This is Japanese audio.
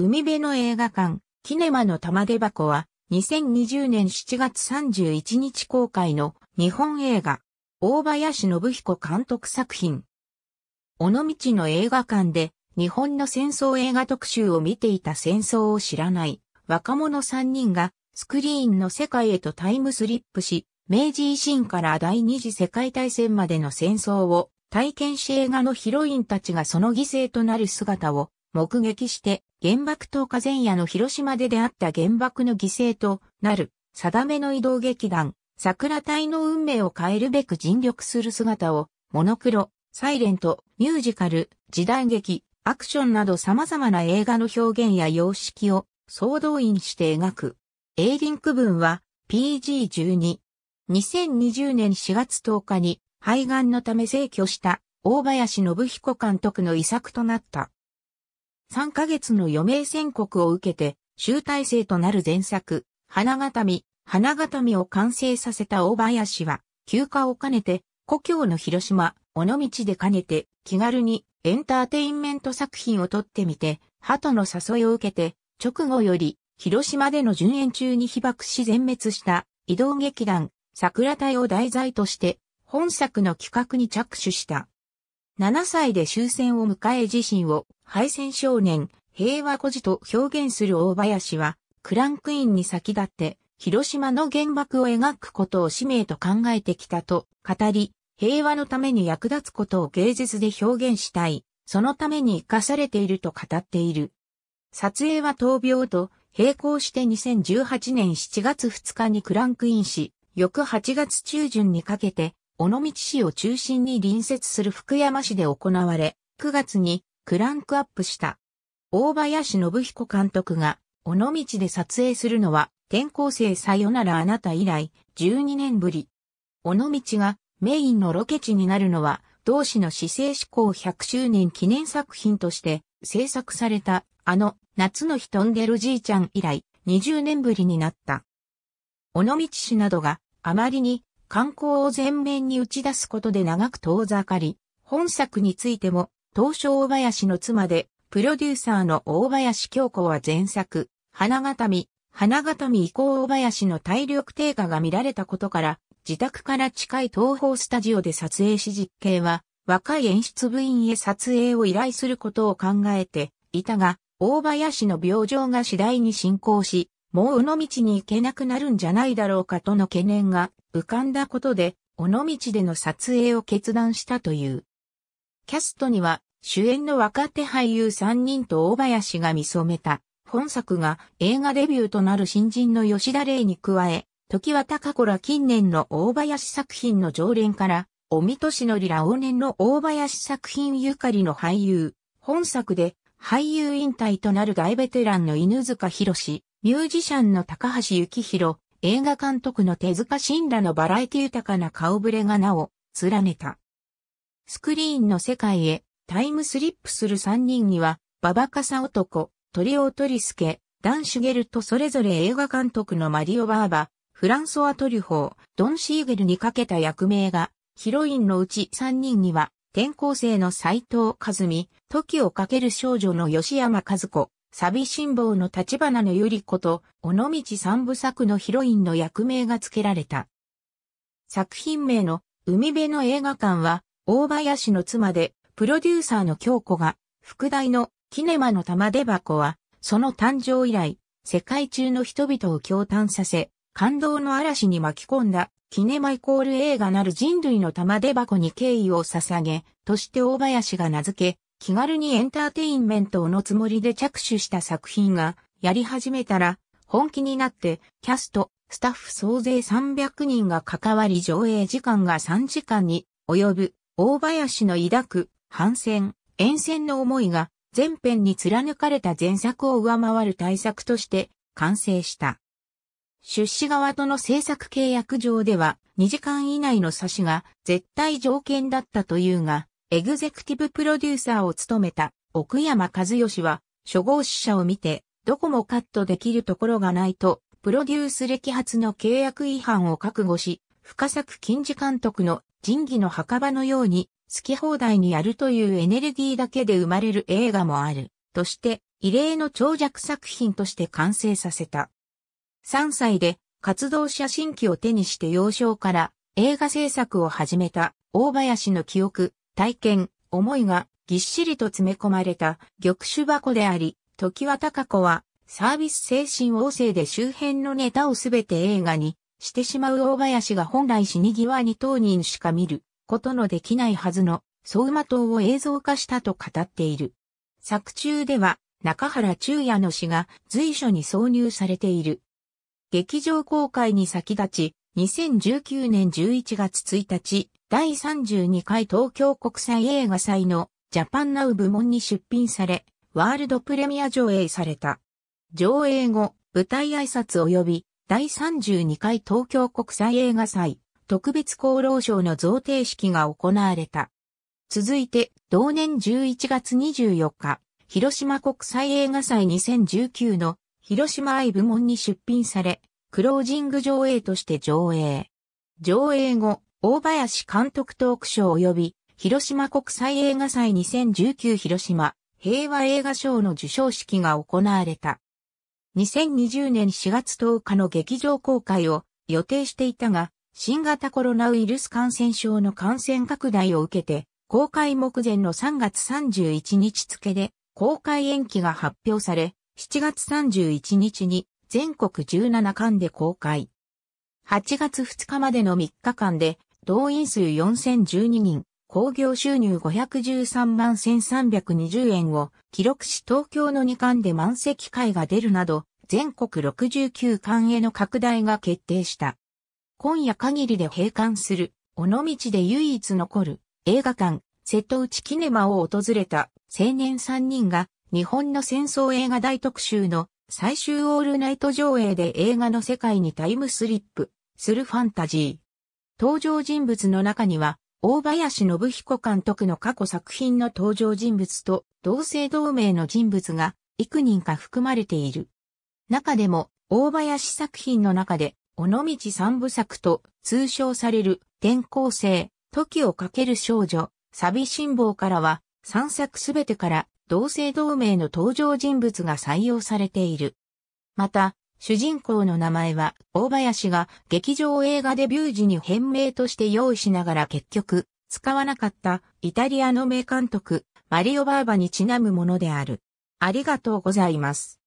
海辺の映画館、キネマの玉出箱は、2020年7月31日公開の日本映画、大林信彦監督作品。尾道の映画館で、日本の戦争映画特集を見ていた戦争を知らない若者3人がスクリーンの世界へとタイムスリップし、明治維新から第二次世界大戦までの戦争を体験し映画のヒロインたちがその犠牲となる姿を目撃して原爆投下前夜の広島で出会った原爆の犠牲となる、定めの移動劇団、桜隊の運命を変えるべく尽力する姿を、モノクロ、サイレント、ミュージカル、時代劇、アクションなど様々な映画の表現や様式を総動員して描く。エイリンク文は PG12。2020年4月10日に肺がんのため逝去した大林信彦監督の遺作となった。3ヶ月の余命宣告を受けて、集大成となる前作、花形見、花形見を完成させた大林は、休暇を兼ねて、故郷の広島、尾道で兼ねて、気軽にエンターテインメント作品を撮ってみて、鳩の誘いを受けて、直後より、広島での巡演中に被爆し全滅した移動劇団、桜隊を題材として、本作の企画に着手した。7歳で終戦を迎え自身を敗戦少年、平和孤児と表現する大林は、クランクインに先立って、広島の原爆を描くことを使命と考えてきたと語り、平和のために役立つことを芸術で表現したい、そのために生かされていると語っている。撮影は闘病と並行して2018年7月2日にクランクインし、翌8月中旬にかけて尾道市を中心に隣接する福山市で行われ、9月にクランクアップした。大林信彦監督が、尾道で撮影するのは、転校生さよならあなた以来、12年ぶり。尾道がメインのロケ地になるのは、同市の市政志向100周年記念作品として制作された、あの、夏の日飛んでるじいちゃん以来、20年ぶりになった。尾道市などがあまりに観光を前面に打ち出すことで長く遠ざかり、本作についても、東証大林の妻で、プロデューサーの大林京子は前作、花形見、花形見以降大林の体力低下が見られたことから、自宅から近い東方スタジオで撮影し実験は、若い演出部員へ撮影を依頼することを考えていたが、大林の病状が次第に進行し、もううの道に行けなくなるんじゃないだろうかとの懸念が浮かんだことで、尾道での撮影を決断したという。キャストには主演の若手俳優3人と大林が見染めた本作が映画デビューとなる新人の吉田玲に加え、時は高子ら近年の大林作品の常連から、おみとしのりら往年の大林作品ゆかりの俳優、本作で俳優引退となる大ベテランの犬塚博ミュージシャンの高橋幸宏、映画監督の手塚信らのバラエティ豊かな顔ぶれが名を連ねた。スクリーンの世界へタイムスリップする3人には、ババカサ男、鳥リス助、ダン・シュゲルとそれぞれ映画監督のマリオ・バーバ、フランソワ・トリュホー、ドン・シーゲルにかけた役名が、ヒロインのうち3人には、転校生の斎藤和美、時をかける少女の吉山和子、寂辛抱の立花のゆり子と、尾道三部作のヒロインの役名が付けられた。作品名の海辺の映画館は、大林の妻で、プロデューサーの京子が、副題のキネマの玉出箱は、その誕生以来、世界中の人々を驚嘆させ、感動の嵐に巻き込んだ、キネマイコール映画なる人類の玉出箱に敬意を捧げ、として大林が名付け、気軽にエンターテインメントのつもりで着手した作品が、やり始めたら、本気になって、キャスト、スタッフ総勢300人が関わり上映時間が3時間に及ぶ、大林の抱く、反戦、沿線の思いが、前編に貫かれた前作を上回る大作として完成した。出資側との制作契約上では2時間以内の差しが絶対条件だったというが、エグゼクティブプロデューサーを務めた奥山和義は、初号死者を見て、どこもカットできるところがないと、プロデュース歴発の契約違反を覚悟し、深作金次監督の仁義の墓場のように、好き放題にやるというエネルギーだけで生まれる映画もある、として、異例の長尺作品として完成させた。3歳で活動写真機を手にして幼少から映画制作を始めた大林の記憶、体験、思いがぎっしりと詰め込まれた玉手箱であり、時は高子はサービス精神旺盛で周辺のネタをすべて映画にしてしまう大林が本来死に際に当人しか見ることのできないはずの走馬灯を映像化したと語っている。作中では中原中也の詩が随所に挿入されている。劇場公開に先立ち、2019年11月1日、第32回東京国際映画祭のジャパンナウ部門に出品され、ワールドプレミア上映された。上映後、舞台挨拶及び第32回東京国際映画祭特別功労賞の贈呈式が行われた。続いて、同年11月24日、広島国際映画祭2019の広島愛部門に出品され、クロージング上映として上映。上映後、大林監督トークショー及び、広島国際映画祭2019広島平和映画賞の受賞式が行われた。2020年4月10日の劇場公開を予定していたが、新型コロナウイルス感染症の感染拡大を受けて、公開目前の3月31日付で公開延期が発表され、7月31日に全国17巻で公開。8月2日までの3日間で動員数4012人、興行収入513万1320円を記録し東京の2巻で満席会が出るなど、全国69巻への拡大が決定した。今夜限りで閉館する、尾道で唯一残る映画館、瀬戸内キネマを訪れた青年3人が日本の戦争映画大特集の最終オールナイト上映で映画の世界にタイムスリップするファンタジー。登場人物の中には、大林信彦監督の過去作品の登場人物と同姓同名の人物が幾人か含まれている。中でも、大林作品の中で、尾道三部作と通称される転校生、時をかける少女、寂しん坊からは、三作すべてから同姓同名の登場人物が採用されている。また、主人公の名前は、大林が劇場映画デビュー時に変名として用意しながら結局、使わなかったイタリアの名監督、マリオ・バーバにちなむものである。ありがとうございます。